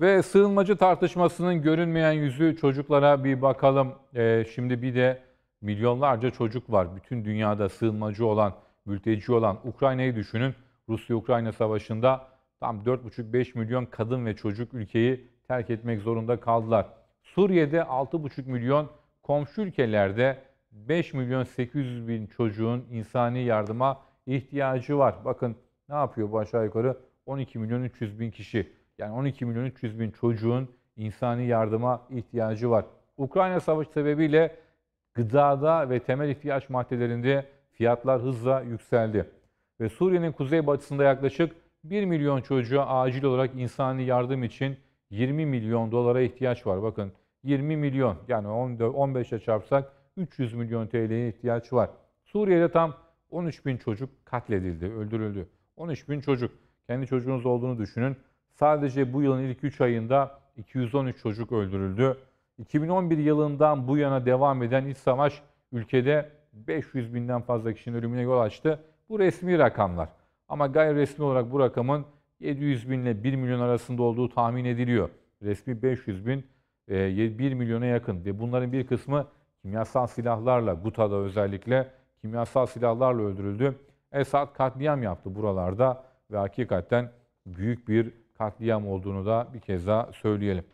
Ve sığınmacı tartışmasının görünmeyen yüzü çocuklara bir bakalım. Ee, şimdi bir de milyonlarca çocuk var. Bütün dünyada sığınmacı olan, mülteci olan Ukrayna'yı düşünün. Rusya-Ukrayna savaşında tam 4,5-5 milyon kadın ve çocuk ülkeyi terk etmek zorunda kaldılar. Suriye'de 6,5 milyon, komşu ülkelerde 5 milyon 800 bin çocuğun insani yardıma ihtiyacı var. Bakın ne yapıyor bu aşağı yukarı 12 milyon 300 bin kişi. Yani 12 milyon 300 bin çocuğun insani yardıma ihtiyacı var. Ukrayna savaşı sebebiyle gıdada ve temel ihtiyaç maddelerinde fiyatlar hızla yükseldi. Ve Suriye'nin kuzeybatısında yaklaşık 1 milyon çocuğa acil olarak insani yardım için 20 milyon dolara ihtiyaç var. Bakın 20 milyon yani 15'e çarpsak 300 milyon TL'ye ihtiyaç var. Suriye'de tam 13 bin çocuk katledildi, öldürüldü. 13 bin çocuk. Kendi çocuğunuz olduğunu düşünün. Sadece bu yılın ilk 3 ayında 213 çocuk öldürüldü. 2011 yılından bu yana devam eden iç savaş ülkede 500 binden fazla kişinin ölümüne yol açtı. Bu resmi rakamlar. Ama gayri resmi olarak bu rakamın 700 bin ile 1 milyon arasında olduğu tahmin ediliyor. Resmi 500 bin, 1 e, milyona yakın. Ve bunların bir kısmı kimyasal silahlarla, Guta'da özellikle kimyasal silahlarla öldürüldü. Esad katliam yaptı buralarda ve hakikaten büyük bir katliam olduğunu da bir kez daha söyleyelim.